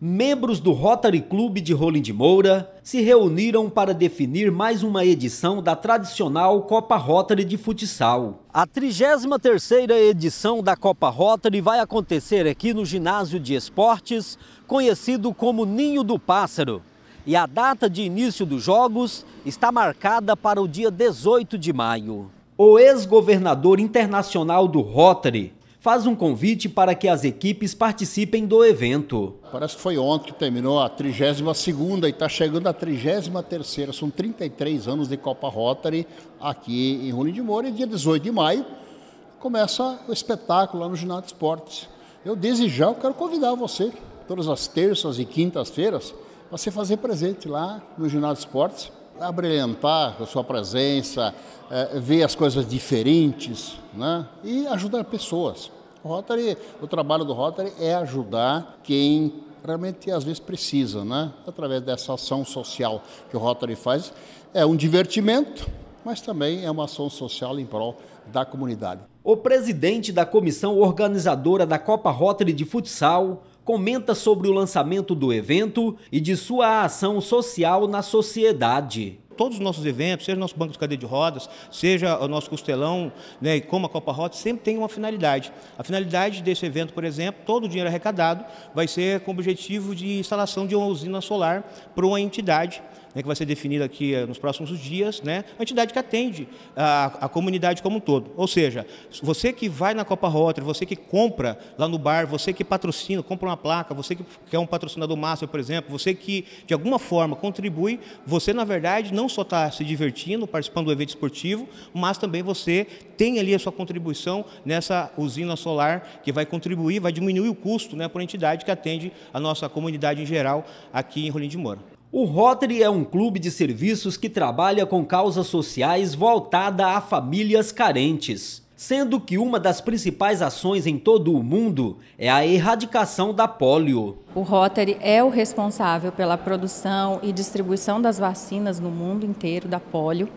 Membros do Rotary Clube de Rolim de Moura se reuniram para definir mais uma edição da tradicional Copa Rotary de futsal. A 33ª edição da Copa Rotary vai acontecer aqui no Ginásio de Esportes, conhecido como Ninho do Pássaro. E a data de início dos jogos está marcada para o dia 18 de maio. O ex-governador internacional do Rotary, faz um convite para que as equipes participem do evento. Parece que foi ontem que terminou a 32ª e está chegando a 33ª. São 33 anos de Copa Rotary aqui em Rony de Moura. E dia 18 de maio começa o espetáculo lá no Ginásio de Esportes. Eu desde já eu quero convidar você, todas as terças e quintas-feiras, para você fazer presente lá no Ginásio de Esportes abrilhantar a sua presença, é, ver as coisas diferentes né? e ajudar pessoas. O, Rotary, o trabalho do Rotary é ajudar quem realmente às vezes precisa, né? através dessa ação social que o Rotary faz. É um divertimento, mas também é uma ação social em prol da comunidade. O presidente da comissão organizadora da Copa Rotary de Futsal, comenta sobre o lançamento do evento e de sua ação social na sociedade todos os nossos eventos, seja o nosso banco de cadeia de rodas, seja o nosso costelão, né, como a Copa Rota, sempre tem uma finalidade. A finalidade desse evento, por exemplo, todo o dinheiro arrecadado vai ser com o objetivo de instalação de uma usina solar para uma entidade né, que vai ser definida aqui eh, nos próximos dias, né, a entidade que atende a, a comunidade como um todo. Ou seja, você que vai na Copa Rotary, você que compra lá no bar, você que patrocina, compra uma placa, você que é um patrocinador master, por exemplo, você que de alguma forma contribui, você na verdade não só está se divertindo, participando do evento esportivo, mas também você tem ali a sua contribuição nessa usina solar que vai contribuir, vai diminuir o custo né, a entidade que atende a nossa comunidade em geral aqui em Rolim de Moura. O Rotary é um clube de serviços que trabalha com causas sociais voltada a famílias carentes, sendo que uma das principais ações em todo o mundo é a erradicação da polio. O Rotary é o responsável pela produção e distribuição das vacinas no mundo inteiro da polio.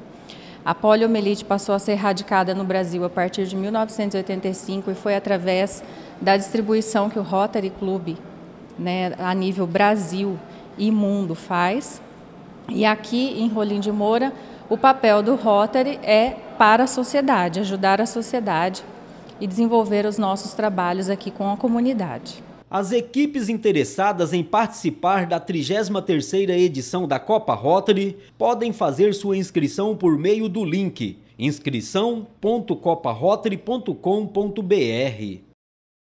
A poliomielite passou a ser erradicada no Brasil a partir de 1985 e foi através da distribuição que o Rotary Clube, né, a nível Brasil, imundo faz. E aqui em Rolim de Moura, o papel do Rotary é para a sociedade, ajudar a sociedade e desenvolver os nossos trabalhos aqui com a comunidade. As equipes interessadas em participar da 33ª edição da Copa Rotary podem fazer sua inscrição por meio do link inscrição.coparotary.com.br.